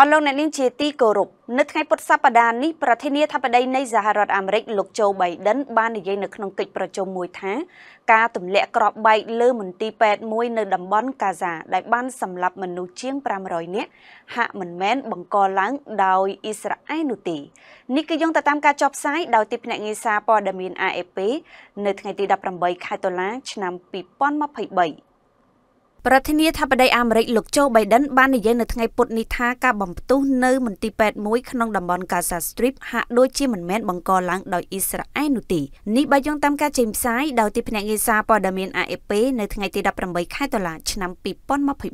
អស់លោកអ្នកនាងជាទីគោរពនៅថ្ងៃពុទ្ធសប្តាហ៍នេះប្រធានាធិបតីនៃសហរដ្ឋអាមេរិកលោកโจ Biden បាននិយាយនៅក្នុងកិច្ចប្រជុំមួយថាការទម្លាក់គ្រាប់បែកលើមន្ទីរពេទ្យមួយនៅតំបន់កាហ្សាដែលបានសម្លាប់មនុស្សជាង500នាក់ហាក់មិនមែនបង្កឡើងដោយអ៊ីស្រាអែលនោះទេនេះគឺយោងទៅតាមការចុះផ្សាយដោយទីភ្នាក់ងារសារព័ត៌មាន AFP នៅថ្ងៃទី18ខែតុលាឆ្នាំ2023ប្រធានាធិបតីអាមេរិកលោកโจ Biden បាននិយាយនៅថ្ងៃពុធនេះថាការបំផ្ទុះនៅមន្ទីរពេទ្យមួយក្នុងតំបន់ Gaza Strip ហាក់ដូចជាមិនមែនបង្កឡើងដោយអ៊ីស្រាអែលនោះទេនេះបើយោងតាមការចេញផ្សាយដោយទីភ្នាក់ងារសារព័ត៌មាន AFP នៅថ្ងៃទី18ខែតុលា ឆ្នាំ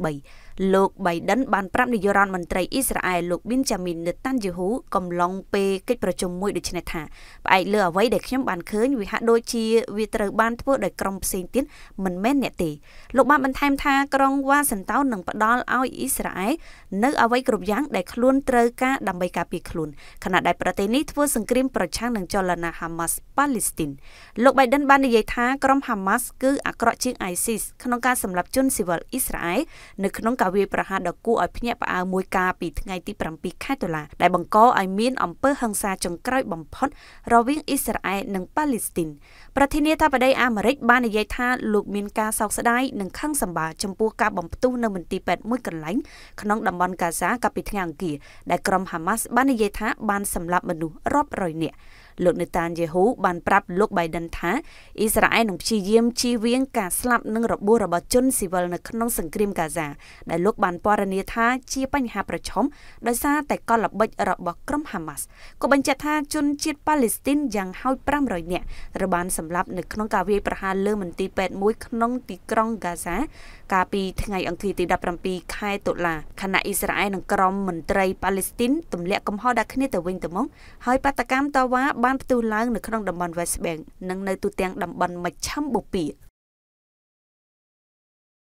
2023លោកបៃដិនបានប្រាប់នាយករដ្ឋមន្ត្រីអ៊ីស្រាអែលលោកប៊ីនជាមីននេតាន់យេហូកំឡុងពេលកិច្ចប្រជុំមួយដូចនេះថាផ្អែកលើអ្វីដែលខ្ញុំបានឃើញវាហាក់ដូចជាវាត្រូវបានធ្វើដោយក្រុមផ្សេងទៀតមិនមែនអ្នកទេ លោកបានបន្ថែមថាក្រុងវ៉ាសិនតោននឹងផ្ដល់ឲ្យអ៊ីស្រាអែលនៅអ្វីគ្រប់យ៉ាងដែលខ្លួនត្រូវការដើម្បីការពារខ្លួនខណៈដែលប្រទេសនេះធ្វើសង្គ្រាមប្រឆាំងនឹងចលនា Hamas Palestine លោក Biden បាននិយាយថាក្រុម Hamas គឺអាក្រក់ជាង ISIS ក្នុងការសម្លាប់ជនស៊ីវិលអ៊ីស្រាអែលនៅក្នុងកការវាយប្រហារដ៏គួរឲ្យភ្ញាក់ផ្អើលមួយកាលពីថ្ងៃទី7ខែតុលា ដែលបង្កឲ្យមានអំពើហិង្សាចុងក្រោយបំផុត រវាងអ៊ីស្រាអែលនិងប៉ាឡេស្ទីនប្រធានាធិបតីអាមេរិកបាននិយាយថាលោកមានការសោកស្ដាយនិងខឹងសម្បារចំពោះការបំផ្ទុះនៅមន្ទីរពេទ្យមួយកន្លែងក្នុងតំបន់កាហ្សាកាលពីថ្ងៃអង្គារដែលក្រុមហាម៉ាស់បាននិយាយថាបាន សម្លាប់មនុស្សរាប់រយនាក់លោកនេតានយេហ៊ូបានប្រាប់លោកបៃដិនថាអ៊ីស្រាអែលនឹងព្យាយាមជៀសវាងការស្លាប់និងរបួសរបស់ជនស៊ីវិលនៅក្នុងសង្គ្រាមកាហ្សា ដែលលោកបានពណ៌នាថា ជាបញ្ហាប្រឈមដោយសារតែកលល្បិចរបស់ក្រុមហាម៉ាស់ក៏បញ្ជាក់ថាជនជាតិប៉ាឡេស្ទីនយ៉ាងហោច500នាក់ត្រូវបានសម្លាប់នៅក្នុងការវាយប្រហារលើ មន្ទីរពេទ្យមួយក្នុងទីក្រុងហ្គាហ្សា កាលពីថ្ងៃអង្គារទី17ខែតុលាខណៈអ៊ីស្រាអែលនិងក្រុមមន្ត្រីប៉ាឡេស្ទីនទម្លាក់កំហុសដាក់គ្នាទៅវិញទៅមកហើយបាតកម្មតវ៉ាបានបានផ្ទុះឡើងនៅក្នុងតំបន់ West Bank និងនៅទូទាំងតំបន់មជ្ឈិមបូព៌ា